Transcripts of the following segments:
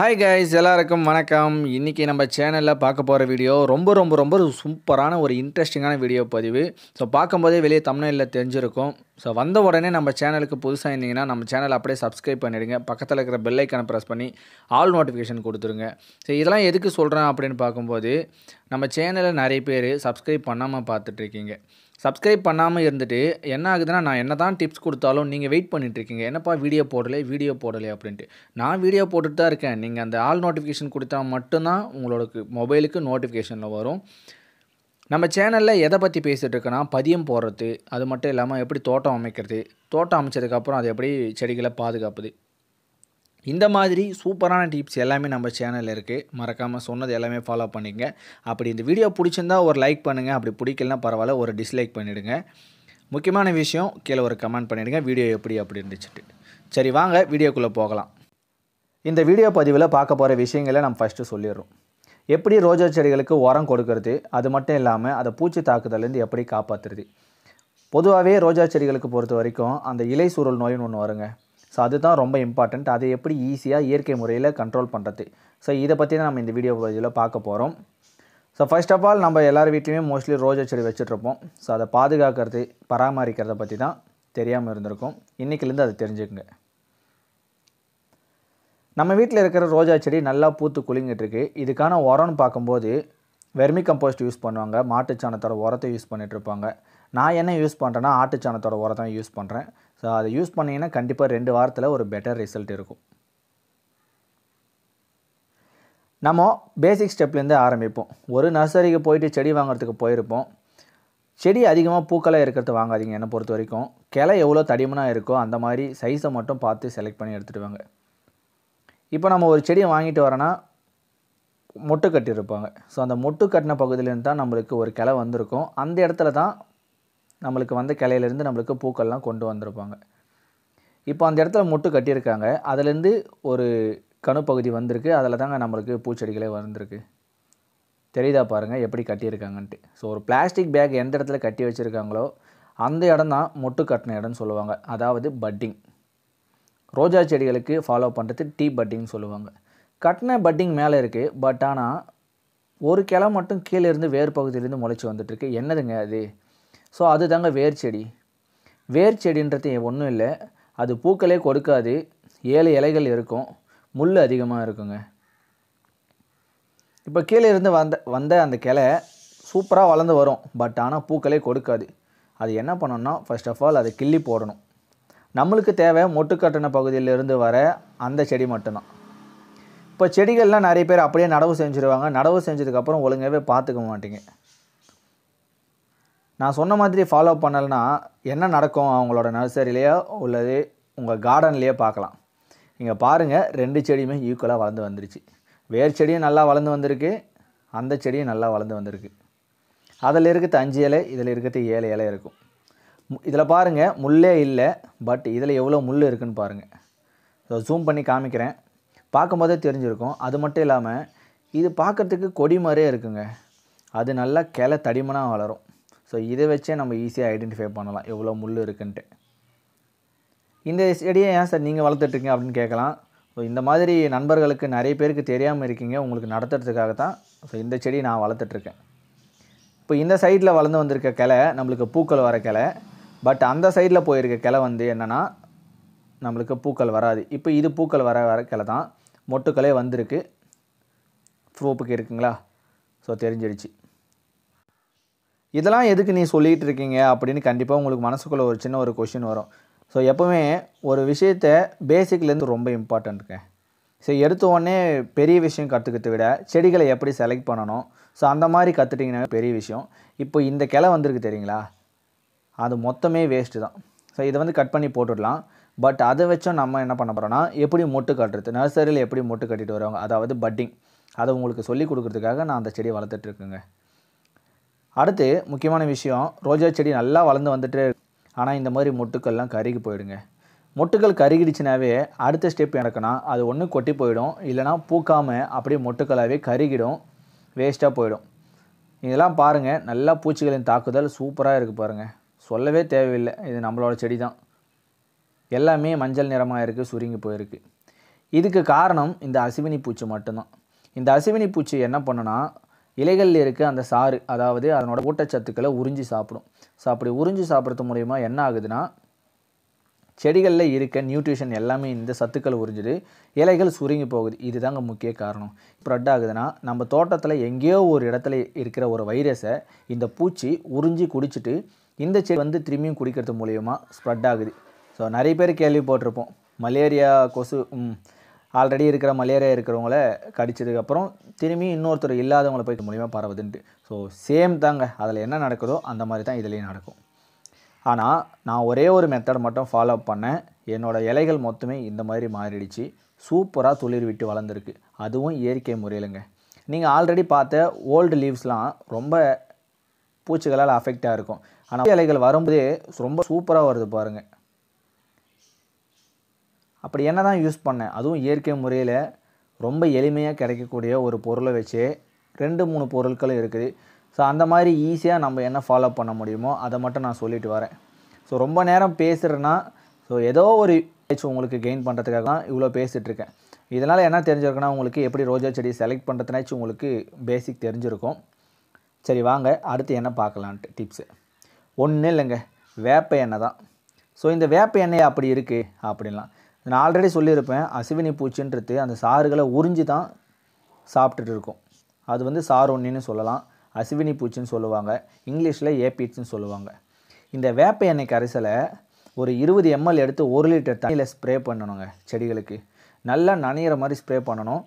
hi guys எல்லாருக்கும் வணக்கம் இன்றைக்கி நம்ம சேனலில் பார்க்க போகிற வீடியோ ரொம்ப ரொம்ப ரொம்ப சூப்பரான ஒரு இன்ட்ரெஸ்டிங்கான வீடியோ பதிவு ஸோ பார்க்கும்போதே வெளியே தமிழில் தெரிஞ்சிருக்கும் ஸோ வந்த உடனே நம்ம சேனலுக்கு புதுசாக இருந்தீங்கன்னா நம்ம சேனல் அப்படியே சப்ஸ்கிரைப் பண்ணிடுங்க பக்கத்தில் இருக்கிற பெல்லைக்கனை ப்ரெஸ் பண்ணி ஆல் நோட்டிஃபிகேஷன் கொடுத்துருங்க ஸோ இதெல்லாம் எதுக்கு சொல்கிறேன் அப்படின்னு பார்க்கும்போது நம்ம சேனலில் நிறைய பேர் சப்ஸ்கிரைப் பண்ணாமல் பார்த்துட்ருக்கீங்க சப்ஸ்கிரைப் பண்ணாமல் இருந்துட்டு என்ன ஆகுதுன்னா நான் என்ன தான் டிப்ஸ் கொடுத்தாலும் நீங்கள் வெயிட் பண்ணிகிட்ருக்கீங்க என்னப்பா வீடியோ போடலை வீடியோ போடலை அப்படின்ட்டு நான் வீடியோ போட்டுட்டு தான் இருக்கேன் நீங்கள் அந்த ஆல் நோட்டிஃபிகேஷன் கொடுத்தா மட்டும்தான் உங்களோட மொபைலுக்கு நோட்டிஃபிகேஷனில் வரும் நம்ம சேனலில் எதை பற்றி பேசிகிட்டு இருக்கோன்னா பதியம் போடுறது அது மட்டும் இல்லாமல் எப்படி தோட்டம் அமைக்கிறது தோட்டம் அமைச்சதுக்கப்புறம் அது எப்படி செடிகளை பாதுகாப்புது இந்த மாதிரி சூப்பரான டிப்ஸ் எல்லாமே நம்ம சேனலில் இருக்குது மறக்காமல் சொன்னது எல்லாமே ஃபாலோ பண்ணிங்க அப்படி இந்த வீடியோ பிடிச்சிருந்தா ஒரு லைக் பண்ணுங்கள் அப்படி பிடிக்கலனா பரவாயில்ல ஒரு டிஸ்லைக் பண்ணிவிடுங்க முக்கியமான விஷயம் கீழே ஒரு கமெண்ட் பண்ணிவிடுங்க வீடியோ எப்படி அப்படி இருந்துச்சுட்டு சரி வாங்க வீடியோக்குள்ளே போகலாம் இந்த வீடியோ பதிவில் பார்க்க போகிற விஷயங்களை நம்ம ஃபஸ்ட்டு சொல்லிடுறோம் எப்படி ரோஜா செடிகளுக்கு உரம் கொடுக்கறது அது மட்டும் இல்லாமல் அதை பூச்சி தாக்குதலேருந்து எப்படி காப்பாற்றுறது பொதுவாகவே ரோஜா செடிகளுக்கு பொறுத்த வரைக்கும் அந்த இலை சூழல் நோயின்னு ஒன்று வருங்க ஸோ அதுதான் ரொம்ப இம்பார்ட்டண்ட் அதை எப்படி ஈஸியாக இயற்கை முறையில் கண்ட்ரோல் பண்ணுறது ஸோ இதை பற்றி தான் நம்ம இந்த வீடியோ இதில் பார்க்க போகிறோம் ஸோ ஃபர்ஸ்ட் ஆஃப் ஆல் நம்ம எல்லார் வீட்லேயுமே மோஸ்ட்லி ரோஜா செடி வச்சுட்ருப்போம் ஸோ அதை பாதுகாக்கிறது பராமரிக்கிறத பற்றி தான் தெரியாமல் இருந்திருக்கும் இன்றைக்கிலேருந்து அதை தெரிஞ்சுக்குங்க நம்ம வீட்டில் இருக்கிற ரோஜா செடி நல்லா பூத்து குலுங்கிட்டுருக்கு இதுக்கான உரம்னு பார்க்கும்போது வெர்மி கம்போஸ்ட் யூஸ் பண்ணுவாங்க மாட்டுச்சாணத்தோட உரத்தை யூஸ் பண்ணிகிட்ருப்பாங்க நான் என்ன யூஸ் பண்ணுறேன்னா ஆட்டுச்சாணத்தோட உரத்தை யூஸ் பண்ணுறேன் ஸோ அதை யூஸ் பண்ணிங்கன்னா கண்டிப்பாக ரெண்டு வாரத்தில் ஒரு பெட்டர் ரிசல்ட் இருக்கும் நம்ம பேசிக் ஸ்டெப்லேருந்து ஆரம்பிப்போம் ஒரு நர்சரிக்கு போயிட்டு செடி வாங்குறதுக்கு போயிருப்போம் செடி அதிகமாக பூக்களை இருக்கிறது வாங்காதீங்க என்னை பொறுத்த வரைக்கும் கிளை எவ்வளோ தடிமனாக இருக்கோ அந்த மாதிரி சைஸை மட்டும் பார்த்து செலக்ட் பண்ணி எடுத்துகிட்டு வாங்க இப்போ நம்ம ஒரு செடியை வாங்கிட்டு வரோன்னா மொட்டு கட்டியிருப்பாங்க ஸோ அந்த மொட்டு கட்டின பகுதியிலேருந்து தான் நம்மளுக்கு ஒரு கிளை வந்திருக்கும் அந்த இடத்துல தான் நம்மளுக்கு வந்த கிளையிலேருந்து நம்மளுக்கு பூக்கள்லாம் கொண்டு வந்திருப்பாங்க இப்போ அந்த இடத்துல மொட்டு கட்டியிருக்காங்க அதுலேருந்து ஒரு கணுப்பகுதி வந்திருக்கு அதில் தாங்க நம்மளுக்கு பூச்செடிகளே வந்திருக்கு தெரியுதா பாருங்கள் எப்படி கட்டியிருக்காங்கன்ட்டு ஸோ ஒரு பிளாஸ்டிக் பேக் எந்த இடத்துல கட்டி வச்சுருக்காங்களோ அந்த இடம் தான் மொட்டு கட்டின இடம்னு சொல்லுவாங்க அதாவது பட்டிங் ரோஜா செடிகளுக்கு ஃபாலோ பண்ணுறது டீ பட்டிங்னு சொல்லுவாங்க கட்டின பட்டிங் மேலே இருக்குது பட் ஆனால் ஒரு கிளை மட்டும் கீழே இருந்து வேர் பகுதியிலேருந்து முளைச்சி வந்துட்டுருக்கு என்னதுங்க அது ஸோ அது தாங்க வேர் செடி வேர் செடின்றது ஒன்றும் இல்லை அது பூக்களே கொடுக்காது ஏழு இலைகள் இருக்கும் முள் அதிகமாக இருக்குங்க இப்போ கீழே இருந்து வந்த வந்த அந்த கிளை சூப்பராக வளர்ந்து வரும் பட் ஆனால் பூக்களே கொடுக்காது அது என்ன பண்ணணும்னா ஃபர்ஸ்ட் ஆஃப் ஆல் அதை கிள்ளி போடணும் நம்மளுக்கு தேவை மொட்டுக்கட்டின பகுதியிலிருந்து வர அந்த செடி மட்டும்தான் இப்போ செடிகள்லாம் நிறைய பேர் அப்படியே நடவு செஞ்சுருவாங்க நடவு செஞ்சதுக்கப்புறம் ஒழுங்காகவே பார்த்துக்க மாட்டிங்க நான் சொன்ன மாதிரி ஃபாலோ பண்ணலைன்னா என்ன நடக்கும் அவங்களோட நர்சரியிலேயோ உள்ளது உங்கள் கார்டன்லேயே பார்க்கலாம் நீங்கள் பாருங்கள் ரெண்டு செடியுமே ஈக்குவலாக வளர்ந்து வந்துருச்சு வேர் செடியும் நல்லா வளர்ந்து வந்திருக்கு அந்த செடியும் நல்லா வளர்ந்து வந்திருக்கு அதில் இருக்கிறது அஞ்சு இலை இதில் இருக்கிறது ஏழு இலை இருக்கும் இதில் பாருங்கள் முள்ளே இல்லை பட் இதில் எவ்வளோ முள் இருக்குதுன்னு பாருங்கள் ஸோ ஜூம் பண்ணி காமிக்கிறேன் பார்க்கும்போதே தெரிஞ்சிருக்கும் அது மட்டும் இல்லாமல் இது பார்க்குறதுக்கு கொடி மாதிரியே இருக்குங்க அது நல்லா கிளை தடிமனாக வளரும் ஸோ இதை வச்சே நம்ம ஈஸியாக ஐடென்டிஃபை பண்ணலாம் எவ்வளோ முள் இருக்குன்ட்டு இந்த செடியை ஏன் சார் நீங்கள் வளர்த்துட்ருக்கீங்க அப்படின்னு கேட்கலாம் ஸோ இந்த மாதிரி நண்பர்களுக்கு நிறைய பேருக்கு தெரியாமல் இருக்கீங்க உங்களுக்கு நடத்துறதுக்காக தான் ஸோ இந்த செடி நான் வளர்த்துட்ருக்கேன் இப்போ இந்த சைடில் வளர்ந்து வந்திருக்க கிளை நம்மளுக்கு பூக்கள் வர கிளை பட் அந்த சைடில் போயிருக்க கிளை வந்து என்னென்னா நம்மளுக்கு பூக்கள் வராது இப்போ இது பூக்கள் வர வர கிளை தான் மொட்டுக்களே வந்திருக்கு ப்ரோப்புக்கு இருக்குங்களா ஸோ தெரிஞ்சிடுச்சு இதெல்லாம் எதுக்கு நீ சொல்லிகிட்டு இருக்கீங்க அப்படின்னு கண்டிப்பாக உங்களுக்கு மனசுக்குள்ளே ஒரு சின்ன ஒரு கொஷின் வரும் ஸோ எப்போவுமே ஒரு விஷயத்தை பேசிக்லேருந்து ரொம்ப இம்பார்ட்டண்ட்டுங்க ஸோ எடுத்த உடனே பெரிய விஷயம் கற்றுக்கிறத விட செடிகளை எப்படி செலக்ட் பண்ணணும் ஸோ அந்த மாதிரி கற்றுட்டிங்கன்னா பெரிய விஷயம் இப்போ இந்த கிளை வந்திருக்கு தெரியுங்களா அது மொத்தமே வேஸ்ட்டு தான் ஸோ இதை வந்து கட் பண்ணி போட்டுடலாம் பட் அதை வச்சும் நம்ம என்ன பண்ண போகிறோம்னா எப்படி மொட்டு கட்டுறது நர்சரியில் எப்படி மொட்டு கட்டிட்டு வருவாங்க அதாவது பட்டிங் அதை உங்களுக்கு சொல்லிக் கொடுக்குறதுக்காக நான் அந்த செடியை வளர்த்துட்ருக்கேங்க அடுத்து முக்கியமான விஷயம் ரோஜா செடி நல்லா வளர்ந்து வந்துட்டு ஆனால் இந்த மாதிரி மொட்டுக்கள்லாம் கருகி போயிடுங்க மொட்டுக்கள் கருகிடுச்சுனாவே அடுத்த ஸ்டெப் எனக்குன்னா அது ஒன்று கொட்டி போயிடும் இல்லைனா பூக்காமல் அப்படியே மொட்டுக்களாகவே கருகிடும் வேஸ்ட்டாக போயிடும் இதெல்லாம் பாருங்கள் நல்லா பூச்சிகளின் தாக்குதல் சூப்பராக இருக்குது பாருங்கள் சொல்லவே தேவையில்லை இது நம்மளோட செடி தான் எல்லாமே மஞ்சள் நிறமாக இருக்குது சுருங்கி போயிருக்கு இதுக்கு காரணம் இந்த அசுவினி பூச்சி மட்டும்தான் இந்த அசுவினி பூச்சி என்ன பண்ணுனா இலைகளில் இருக்க அந்த சாறு அதாவது அதனோட ஊட்டச்சத்துக்களை உறிஞ்சி சாப்பிடும் ஸோ அப்படி உறிஞ்சி சாப்பிட்றது மூலயமா என்ன ஆகுதுன்னா செடிகளில் இருக்க நியூட்ரிஷன் எல்லாமே இந்த சத்துக்கள் உறிஞ்சிடு இலைகள் சுருங்கி போகுது இதுதாங்க முக்கிய காரணம் ஸ்ப்ரெட் ஆகுதுன்னா நம்ம தோட்டத்தில் எங்கேயோ ஒரு இடத்துல இருக்கிற ஒரு வைரஸை இந்த பூச்சி உறிஞ்சி குடிச்சிட்டு இந்த செடி வந்து திரும்பியும் குடிக்கிறது மூலயமா ஸ்ப்ரெட் ஆகுது ஸோ நிறைய பேர் கேள்வி போட்டிருப்போம் மலேரியா கொசு ஆல்ரெடி இருக்கிற மலேரியா இருக்கிறவங்கள கடிச்சதுக்கப்புறம் திரும்பி இன்னொருத்தர் இல்லாதவங்களை போய்ட்டு மூலிமா பரவுதுன்ட்டு ஸோ சேம் தாங்க அதில் என்ன நடக்குதோ அந்த மாதிரி தான் இதுலேயும் நடக்கும் ஆனால் நான் ஒரே ஒரு மெத்தட் மட்டும் ஃபாலோ பண்ணேன் என்னோடய இலைகள் மொத்தமே இந்த மாதிரி மாறிடுச்சு சூப்பராக துளிர் விட்டு வளர்ந்துருக்கு அதுவும் இயற்கை முறையிலுங்க நீங்கள் ஆல்ரெடி பார்த்த ஓல்டு லீவ்ஸ்லாம் ரொம்ப பூச்சிகளால் அஃபெக்டாக இருக்கும் ஆனால் இலைகள் வரும்போதே ரொம்ப சூப்பராக வருது பாருங்கள் அப்படி என்ன தான் யூஸ் பண்ணேன் அதுவும் இயற்கை முறையில் ரொம்ப எளிமையாக கிடைக்கக்கூடிய ஒரு பொருளை வச்சு ரெண்டு மூணு பொருட்களும் இருக்குது ஸோ அந்த மாதிரி ஈஸியாக நம்ம என்ன ஃபாலோ பண்ண முடியுமோ அதை மட்டும் நான் சொல்லிட்டு வரேன் ஸோ ரொம்ப நேரம் பேசுகிறேன்னா ஸோ ஏதோ ஒரு பேச்சு உங்களுக்கு கெயின் பண்ணுறதுக்காக தான் இவ்வளோ பேசிகிட்ருக்கேன் இதனால் என்ன தெரிஞ்சிருக்குன்னா உங்களுக்கு எப்படி ரோஜா செடி செலக்ட் பண்ணுறதுனாச்சும் உங்களுக்கு பேசிக் தெரிஞ்சிருக்கும் சரி வாங்க அடுத்து என்ன பார்க்கலான்ட்டு டிப்ஸு ஒன்றும் இல்லைங்க வேப்ப எண்ணெய் தான் ஸோ இந்த வேப்ப எண்ணெய் அப்படி இருக்குது அப்படின்லாம் நான் ஆல்ரெடி சொல்லியிருப்பேன் அசுவினி பூச்சின்றது அந்த சாறுகளை உறிஞ்சி தான் சாப்பிட்டுட்டு இருக்கும் அது வந்து சாறு ஒன்றுன்னு சொல்லலாம் அசுவினி பூச்சின்னு சொல்லுவாங்க இங்கிலீஷில் ஏபிட்ஸ்ன்னு சொல்லுவாங்க இந்த வேப்ப எண்ணெய் கரைசலை ஒரு இருபது எம்எல் எடுத்து ஒரு லிட்டர் தண்ணியில் ஸ்ப்ரே பண்ணணுங்க செடிகளுக்கு நல்லா நனையிற மாதிரி ஸ்ப்ரே பண்ணணும்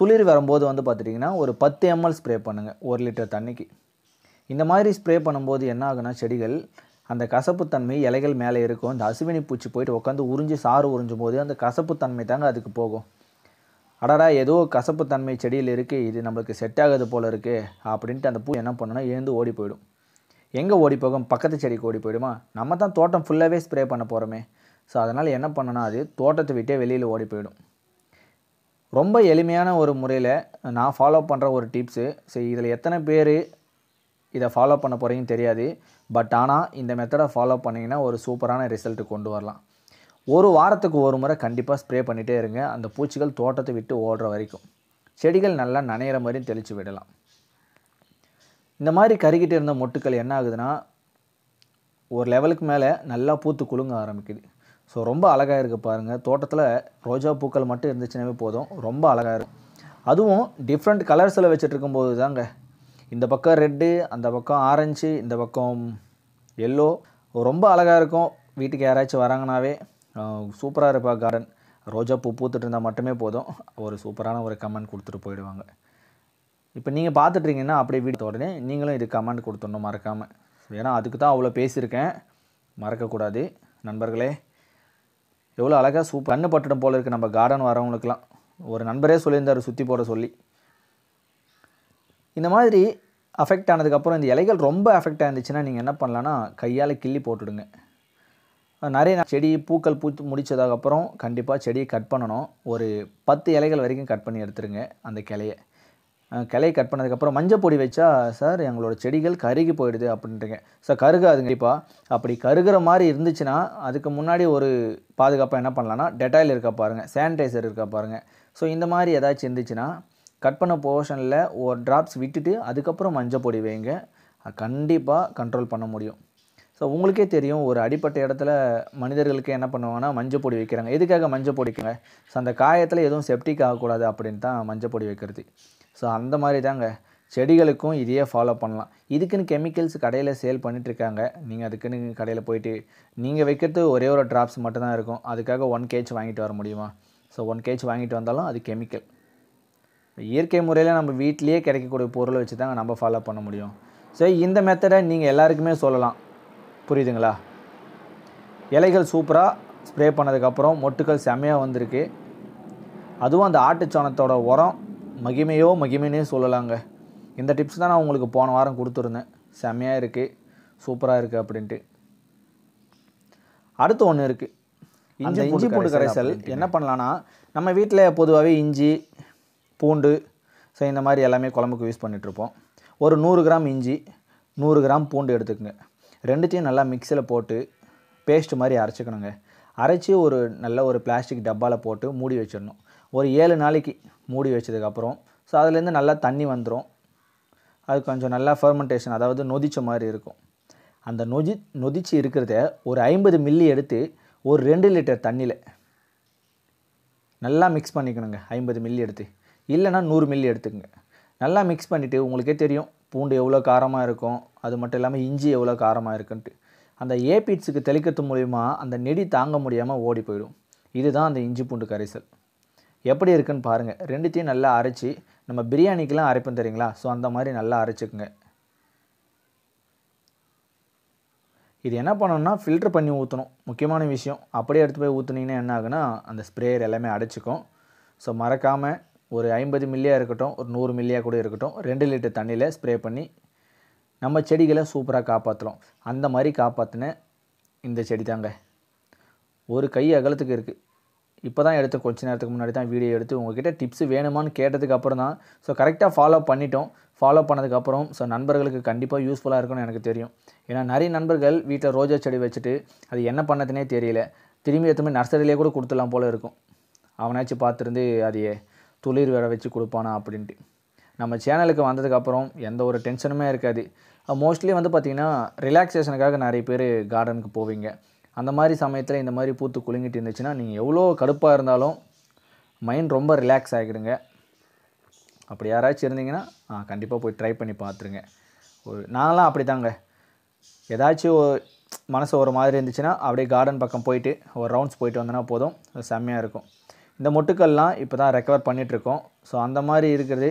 துளிர் வரும்போது வந்து பார்த்துட்டிங்கன்னா ஒரு பத்து எம்எல் ஸ்ப்ரே பண்ணுங்கள் ஒரு லிட்டர் தண்ணிக்கு இந்த மாதிரி ஸ்ப்ரே பண்ணும்போது என்ன ஆகுனா செடிகள் அந்த கசப்புத்தன்மை இலைகள் மேலே இருக்கும் இந்த அசுவினி பூச்சி போயிட்டு உட்காந்து உறிஞ்சி சாறு உறிஞ்சும் போது அந்த கசப்புத்தன்மை தாங்க அதுக்கு போகும் அடடா ஏதோ கசப்புத்தன்மை செடியில் இருக்குது இது நம்மளுக்கு செட் ஆகாது போல் இருக்குது அப்படின்ட்டு அந்த பூ என்ன பண்ணுன்னா எழுந்து ஓடி போயிடும் எங்கே ஓடி போகும் பக்கத்து செடிக்கு ஓடி போயிடுமா நம்ம தான் தோட்டம் ஃபுல்லாகவே ஸ்ப்ரே பண்ண போகிறோமே ஸோ அதனால் என்ன பண்ணனா அது தோட்டத்தை விட்டே வெளியில் ஓடி போயிடும் ரொம்ப எளிமையான ஒரு முறையில் நான் ஃபாலோ பண்ணுற ஒரு டிப்ஸு சரி இதில் எத்தனை பேர் இதை ஃபாலோ பண்ண போகிறீங்கன்னு தெரியாது பட் ஆனால் இந்த மெத்தடை ஃபாலோ பண்ணிங்கன்னா ஒரு சூப்பரான ரிசல்ட்டு கொண்டு வரலாம் ஒரு வாரத்துக்கு ஒரு முறை கண்டிப்பாக ஸ்ப்ரே பண்ணிகிட்டே இருங்க அந்த பூச்சிகள் தோட்டத்தை விட்டு ஓடுற வரைக்கும் செடிகள் நல்லா நனையிற மாதிரியும் தெளித்து விடலாம் இந்த மாதிரி கருகிட்டு இருந்த மொட்டுக்கள் என்ன ஆகுதுன்னா ஒரு லெவலுக்கு மேலே நல்லா பூத்து குலுங்க ஆரம்பிக்குது ஸோ ரொம்ப அழகாக இருக்குது பாருங்கள் தோட்டத்தில் ரோஜா பூக்கள் மட்டும் இருந்துச்சுனாவே போதும் ரொம்ப அழகாக இருக்கும் அதுவும் டிஃப்ரெண்ட் கலர்ஸில் வச்சுட்ருக்கும் போது தாங்க இந்த பக்கம் ரெட்டு அந்த பக்கம் ஆரஞ்சு இந்த பக்கம் எல்லோ ரொம்ப அழகாக இருக்கும் வீட்டுக்கு யாராச்சும் வராங்கனாவே சூப்பராக இருப்பா கார்டன் ரோஜா பூ பூத்துட்டு இருந்தால் மட்டுமே போதும் ஒரு சூப்பரான ஒரு கமெண்ட் கொடுத்துட்டு போயிடுவாங்க இப்போ நீங்கள் பார்த்துட்ருக்கீங்கன்னா அப்படியே வீட்டு உடனே நீங்களும் இது கமெண்ட் கொடுத்துடணும் மறக்காமல் ஏன்னா அதுக்கு தான் அவ்வளோ பேசியிருக்கேன் மறக்கக்கூடாது நண்பர்களே எவ்வளோ அழகாக சூப்பர் கண்ணு பட்டடம் போல் இருக்குது நம்ம கார்டன் வரவங்களுக்குலாம் ஒரு நண்பரே சொல்லியிருந்தார் சுற்றி போட சொல்லி இந்த மாதிரி அஃபெக்ட் ஆனதுக்கப்புறம் இந்த இலைகள் ரொம்ப அஃபெக்ட் ஆயிருந்துச்சுன்னா நீங்கள் என்ன பண்ணலான்னா கையால் கிள்ளி போட்டுடுங்க நிறைய செடி பூக்கள் பூத்து முடித்ததுக்கப்புறம் கண்டிப்பாக செடியை கட் பண்ணணும் ஒரு பத்து இலைகள் வரைக்கும் கட் பண்ணி எடுத்துருங்க அந்த கிளையை கிளையை கட் பண்ணதுக்கப்புறம் மஞ்சள் பொடி வச்சா சார் எங்களோட செடிகள் கருகி போயிடுது அப்படின்றீங்க சார் கருகாது கண்டிப்பாக அப்படி கருகிற மாதிரி இருந்துச்சுன்னா அதுக்கு முன்னாடி ஒரு பாதுகாப்பாக என்ன பண்ணலான்னா டெட்டாயில் இருக்கா பாருங்கள் சானிடைசர் இருக்கா பாருங்கள் ஸோ இந்த மாதிரி ஏதாச்சும் இருந்துச்சுன்னா கட் பண்ண போர்ஷனில் ஒரு ட்ராப்ஸ் விட்டுட்டு அதுக்கப்புறம் மஞ்சள் பொடி வைங்க கண்டிப்பாக கண்ட்ரோல் பண்ண முடியும் ஸோ உங்களுக்கே தெரியும் ஒரு அடிப்பட்ட இடத்துல மனிதர்களுக்கு என்ன பண்ணுவாங்கன்னா மஞ்சள் பொடி வைக்கிறாங்க எதுக்காக மஞ்சள் பொடிக்குங்க ஸோ அந்த காயத்தில் எதுவும் செப்டிக் ஆகக்கூடாது அப்படின்னு தான் மஞ்சள் பொடி வைக்கிறது ஸோ அந்த மாதிரி தாங்க செடிகளுக்கும் இதையே ஃபாலோ பண்ணலாம் இதுக்குன்னு கெமிக்கல்ஸ் கடையில் சேல் பண்ணிகிட்ருக்காங்க நீங்கள் அதுக்குன்னு கடையில் போயிட்டு நீங்கள் வைக்கிறது ஒரே ஒரு ட்ராப்ஸ் மட்டும்தான் இருக்கும் அதுக்காக ஒன் கேஜ் வாங்கிட்டு வர முடியுமா ஸோ ஒன் கேஜ் வாங்கிட்டு வந்தாலும் அது கெமிக்கல் இயற்கை முறையில் நம்ம வீட்டிலேயே கிடைக்கக்கூடிய பொருளை வச்சு தாங்க நம்ம ஃபாலோ பண்ண முடியும் ஸோ இந்த மெத்தடை நீங்கள் எல்லாருக்குமே சொல்லலாம் புரியுதுங்களா இலைகள் சூப்பராக ஸ்ப்ரே பண்ணதுக்கப்புறம் மொட்டுக்கள் செம்மையாக வந்திருக்கு அதுவும் அந்த ஆட்டுச்சாணத்தோட உரம் மகிமையோ மகிமைனே சொல்லலாங்க இந்த டிப்ஸ் தான் நான் உங்களுக்கு போன வாரம் கொடுத்துருந்தேன் செம்மையாக இருக்குது சூப்பராக இருக்குது அப்படின்ட்டு அடுத்து ஒன்று இருக்குது இஞ்சி இஞ்சி பூண்டு கரைசல் என்ன பண்ணலான்னா நம்ம வீட்டில் பொதுவாகவே இஞ்சி பூண்டு ஸோ இந்த மாதிரி எல்லாமே குழம்புக்கு யூஸ் பண்ணிகிட்ருப்போம் ஒரு நூறு கிராம் இஞ்சி நூறு கிராம் பூண்டு எடுத்துக்கோங்க ரெண்டுத்தையும் நல்லா மிக்சியில் போட்டு பேஸ்ட் மாதிரி அரைச்சிக்கணுங்க அரைச்சி ஒரு நல்ல ஒரு பிளாஸ்டிக் டப்பாவில் போட்டு மூடி வச்சிடணும் ஒரு ஏழு நாளைக்கு மூடி வச்சதுக்கப்புறம் ஸோ அதுலேருந்து நல்லா தண்ணி வந்துடும் அது கொஞ்சம் நல்லா ஃபர்மெண்டேஷன் அதாவது நொதிச்ச மாதிரி இருக்கும் அந்த நொதி நொதிச்சு இருக்கிறத ஒரு ஐம்பது மில்லி எடுத்து ஒரு ரெண்டு லிட்டர் தண்ணியில் நல்லா மிக்ஸ் பண்ணிக்கணுங்க ஐம்பது மில்லி எடுத்து இல்லைனா நூறு மில்லி எடுத்துக்கங்க நல்லா மிக்ஸ் பண்ணிவிட்டு உங்களுக்கே தெரியும் பூண்டு எவ்வளோ காரமாக இருக்கும் அது மட்டும் இல்லாமல் இஞ்சி எவ்வளோ காரமாக இருக்குன்ட்டு அந்த ஏபீட்ஸுக்கு தெளிக்கிறது மூலிமா அந்த நெடி தாங்க முடியாமல் ஓடி போயிடும் இதுதான் அந்த இஞ்சி பூண்டு கரைசல் எப்படி இருக்குன்னு பாருங்கள் ரெண்டுத்தையும் நல்லா அரைச்சி நம்ம பிரியாணிக்கெலாம் அரைப்போம் தெரியுங்களா ஸோ அந்த மாதிரி நல்லா அரைச்சிக்குங்க இது என்ன பண்ணணும்னா ஃபில்ட்ரு பண்ணி ஊற்றணும் முக்கியமான விஷயம் அப்படியே எடுத்து போய் ஊற்றுனீங்கன்னா என்ன ஆகுனா அந்த ஸ்ப்ரேயர் எல்லாமே அடைச்சிக்கும் ஸோ மறக்காமல் ஒரு ஐம்பது மில்லியாக இருக்கட்டும் ஒரு நூறு மில்லியாக கூட இருக்கட்டும் ரெண்டு லிட்டர் தண்ணியில் ஸ்ப்ரே பண்ணி நம்ம செடிகளை சூப்பராக காப்பாற்றுறோம் அந்த மாதிரி காப்பாற்றின இந்த செடி தாங்க ஒரு கை அகலத்துக்கு இருக்குது இப்போ தான் எடுத்து கொஞ்ச நேரத்துக்கு முன்னாடி தான் வீடியோ எடுத்து உங்ககிட்ட டிப்ஸ் வேணுமான்னு கேட்டதுக்கு அப்புறம் தான் ஸோ கரெக்டாக ஃபாலோ பண்ணிட்டோம் ஃபாலோ பண்ணதுக்கப்புறம் ஸோ நண்பர்களுக்கு கண்டிப்பாக யூஸ்ஃபுல்லாக இருக்கும்னு எனக்கு தெரியும் ஏன்னா நிறைய நண்பர்கள் வீட்டில் ரோஜா செடி வச்சுட்டு அது என்ன பண்ணதுனே தெரியல திரும்பி எத்தனை நர்சரியிலே கூட கொடுத்துடலாம் போல் இருக்கும் அவனாச்சும் பார்த்துருந்து அதையே துளிர் வேற வச்சு கொடுப்பானா அப்படின்ட்டு நம்ம சேனலுக்கு வந்ததுக்கப்புறம் எந்த ஒரு டென்ஷனுமே இருக்காது மோஸ்ட்லி வந்து பார்த்திங்கன்னா ரிலாக்ஸேஷனுக்காக நிறைய பேர் கார்டனுக்கு போவீங்க அந்த மாதிரி சமயத்தில் இந்த மாதிரி பூத்து குலுங்கிட்டு இருந்துச்சுன்னா நீங்கள் எவ்வளோ கடுப்பாக இருந்தாலும் மைண்ட் ரொம்ப ரிலாக்ஸ் ஆகிடுங்க அப்படி யாராச்சும் இருந்தீங்கன்னா கண்டிப்பாக போய் ட்ரை பண்ணி பார்த்துருங்க ஒரு நாங்களாம் அப்படி தாங்க ஏதாச்சும் மனசு ஒரு மாதிரி இருந்துச்சுன்னா அப்படியே கார்டன் பக்கம் போயிட்டு ஒரு ரவுண்ட்ஸ் போயிட்டு வந்தோன்னா போதும் செம்மையாக இருக்கும் இந்த மொட்டுக்கள்லாம் இப்போ தான் ரெக்கவர் பண்ணிகிட்ருக்கோம் ஸோ அந்த மாதிரி இருக்கிறது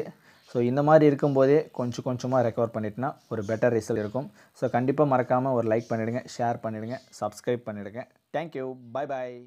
ஸோ இந்த மாதிரி இருக்கும்போதே கொஞ்சம் கொஞ்சமாக ரெக்கவர் பண்ணிட்டுனா ஒரு பெட்டர் ரிசல்ட் இருக்கும் ஸோ கண்டிப்பாக மறக்காமல் ஒரு லைக் பண்ணிவிடுங்க ஷேர் பண்ணிவிடுங்க சப்ஸ்கிரைப் பண்ணிவிடுங்க தேங்க்யூ பாய் பாய்